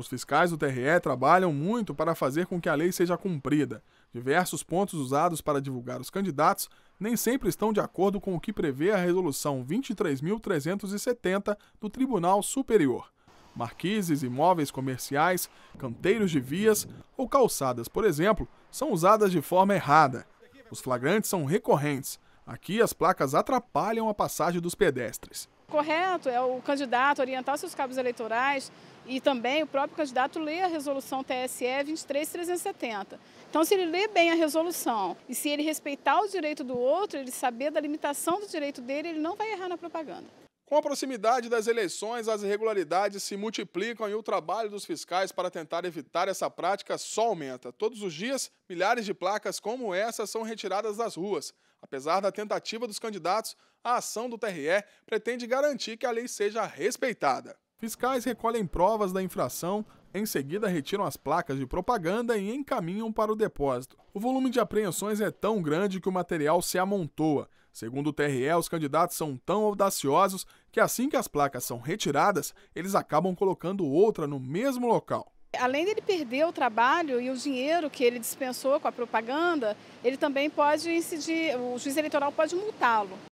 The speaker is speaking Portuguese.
Os fiscais do TRE trabalham muito para fazer com que a lei seja cumprida. Diversos pontos usados para divulgar os candidatos nem sempre estão de acordo com o que prevê a Resolução 23.370 do Tribunal Superior. Marquises, imóveis comerciais, canteiros de vias ou calçadas, por exemplo, são usadas de forma errada. Os flagrantes são recorrentes. Aqui as placas atrapalham a passagem dos pedestres correto é o candidato orientar seus cabos eleitorais e também o próprio candidato lê a resolução TSE 23370. Então, se ele lê bem a resolução e se ele respeitar o direito do outro, ele saber da limitação do direito dele, ele não vai errar na propaganda. Com a proximidade das eleições, as irregularidades se multiplicam e o trabalho dos fiscais para tentar evitar essa prática só aumenta. Todos os dias, milhares de placas como essa são retiradas das ruas. Apesar da tentativa dos candidatos, a ação do TRE pretende garantir que a lei seja respeitada. Fiscais recolhem provas da infração, em seguida retiram as placas de propaganda e encaminham para o depósito. O volume de apreensões é tão grande que o material se amontoa. Segundo o TRE, os candidatos são tão audaciosos que assim que as placas são retiradas, eles acabam colocando outra no mesmo local. Além dele perder o trabalho e o dinheiro que ele dispensou com a propaganda, ele também pode incidir, o juiz eleitoral pode multá-lo.